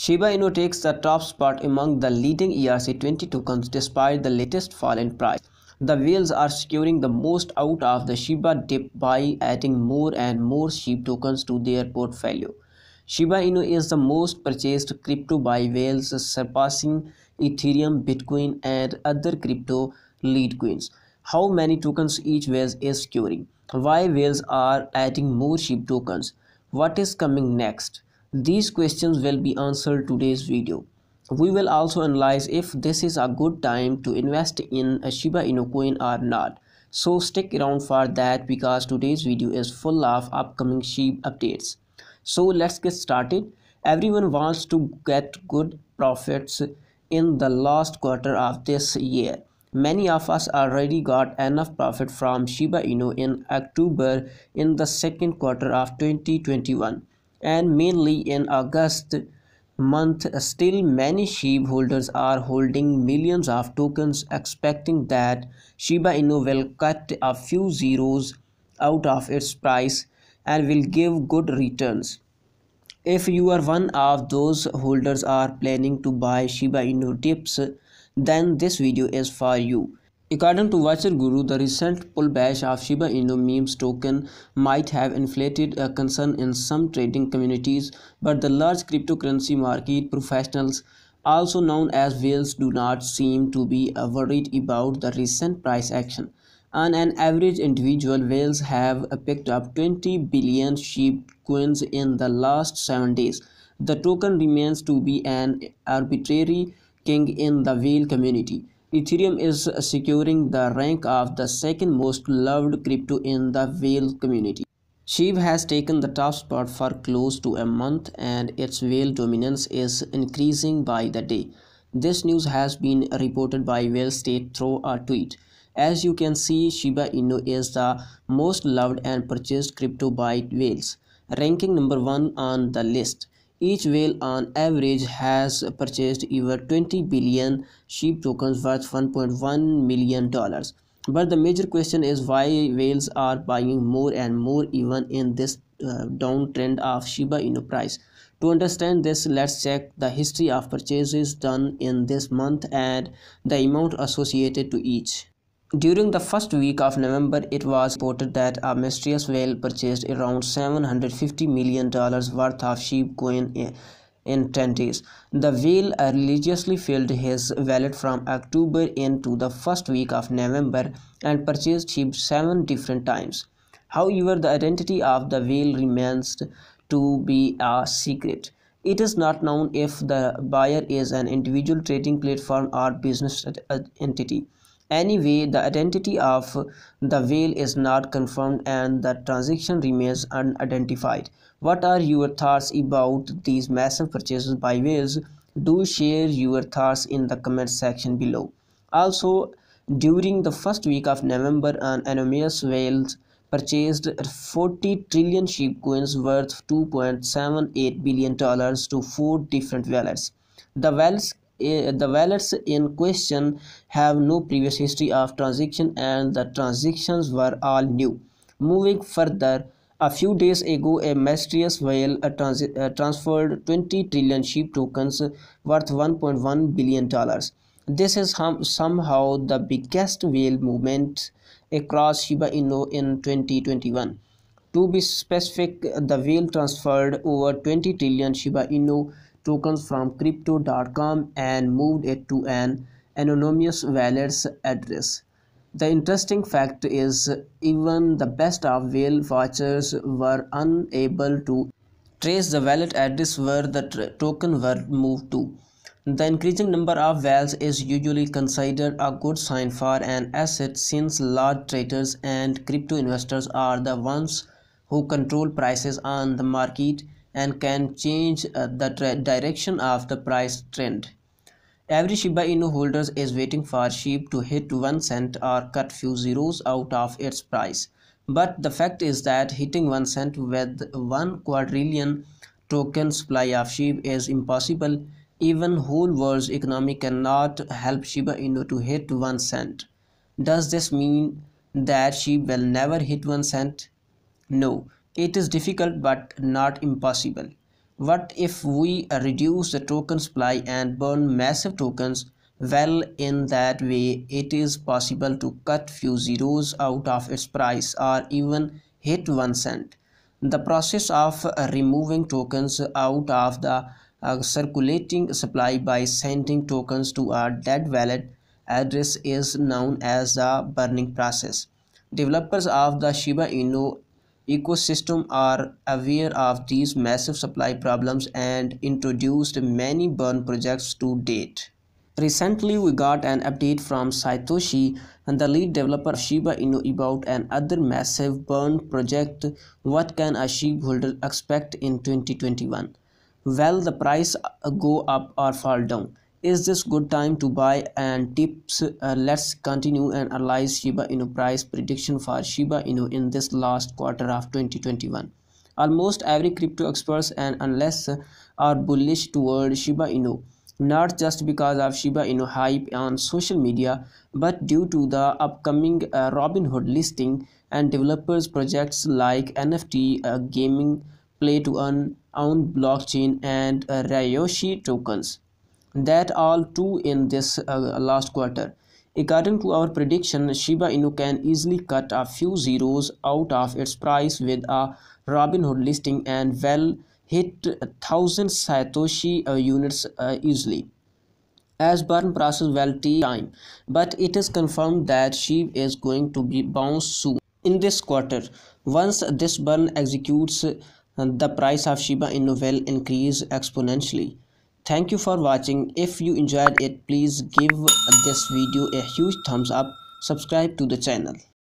Shiba Inu takes the top spot among the leading ERC22 coins despite the latest fall in price. The whales are securing the most out of the Shiba dip by adding more and more SHIB tokens to their portfolio. Shiba Inu is the most purchased crypto by whales, surpassing Ethereum, Bitcoin, and other crypto lead coins. How many tokens each whale is securing? Why whales are adding more SHIB tokens? What is coming next? These questions will be answered today's video. We will also analyze if this is a good time to invest in a Shiba Inu coin or not. So stick around for that because today's video is full of upcoming Shiba updates. So let's get started. Everyone wants to get good profits in the last quarter of this year. Many of us already got enough profit from Shiba Inu in October in the second quarter of 2021 and mainly in August month still many holders are holding millions of tokens expecting that Shiba Inu will cut a few zeros out of its price and will give good returns. If you are one of those holders are planning to buy Shiba Inu dips then this video is for you. According to Vachar Guru, the recent pullback of Shiba Inu memes token might have inflated a concern in some trading communities, but the large cryptocurrency market professionals, also known as whales, do not seem to be worried about the recent price action. On an average individual, whales have picked up 20 billion sheep coins in the last 7 days. The token remains to be an arbitrary king in the whale community. Ethereum is securing the rank of the second most loved crypto in the whale community. Shiba has taken the top spot for close to a month and its whale dominance is increasing by the day. This news has been reported by Whale State through a tweet. As you can see, Shiba Inu is the most loved and purchased crypto by whales, ranking number 1 on the list. Each whale on average has purchased over 20 billion sheep tokens worth 1.1 million dollars. But the major question is why whales are buying more and more even in this uh, downtrend of Shiba Inu price. To understand this, let's check the history of purchases done in this month and the amount associated to each. During the first week of November, it was reported that a mysterious whale purchased around $750 million worth of sheep coin in 10 days. The whale religiously filled his wallet from October into the first week of November and purchased sheep seven different times. However, the identity of the whale remains to be a secret. It is not known if the buyer is an individual trading platform or business entity. Anyway, the identity of the whale is not confirmed and the transaction remains unidentified. What are your thoughts about these massive purchases by whales? Do share your thoughts in the comment section below. Also, during the first week of November, an anonymous whale purchased 40 trillion sheep coins worth $2.78 billion to four different whales. The whales the wallets in question have no previous history of transaction and the transactions were all new. Moving further, a few days ago, a mysterious whale trans uh, transferred 20 trillion sheep tokens worth $1.1 billion. This is somehow the biggest whale movement across Shiba Inu in 2021. To be specific, the whale transferred over 20 trillion Shiba Inu tokens from crypto.com and moved it to an anonymous wallet's address. The interesting fact is even the best of whale watchers were unable to trace the wallet address where the token were moved to. The increasing number of whales is usually considered a good sign for an asset since large traders and crypto investors are the ones who control prices on the market and can change uh, the direction of the price trend. Every Shiba Inu holders is waiting for Shiba to hit 1 cent or cut few zeros out of its price. But the fact is that hitting 1 cent with 1 quadrillion token supply of Shiba is impossible. Even whole world's economy cannot help Shiba Inu to hit 1 cent. Does this mean that Shiba will never hit 1 cent? No. It is difficult but not impossible. What if we reduce the token supply and burn massive tokens? Well, in that way, it is possible to cut few zeros out of its price or even hit one cent. The process of removing tokens out of the uh, circulating supply by sending tokens to a dead wallet address is known as the burning process. Developers of the Shiba Inu Ecosystem are aware of these massive supply problems and introduced many burn projects to date. Recently, we got an update from Satoshi, and the lead developer Shiba Inu about another massive burn project. What can a shareholder expect in 2021? Well, the price go up or fall down is this good time to buy and tips uh, let's continue and analyze shiba inu price prediction for shiba inu in this last quarter of 2021 almost every crypto experts and unless are bullish toward shiba inu not just because of shiba inu hype on social media but due to the upcoming uh, robinhood listing and developers projects like nft uh, gaming play to earn on blockchain and uh, rayoshi tokens that all too in this uh, last quarter. According to our prediction, Shiba Inu can easily cut a few zeros out of its price with a Robinhood listing and well hit 1000 Satoshi uh, units uh, easily. As burn process well take time, but it is confirmed that SHIB is going to be bounced soon. In this quarter, once this burn executes, uh, the price of Shiba Inu will increase exponentially thank you for watching if you enjoyed it please give this video a huge thumbs up subscribe to the channel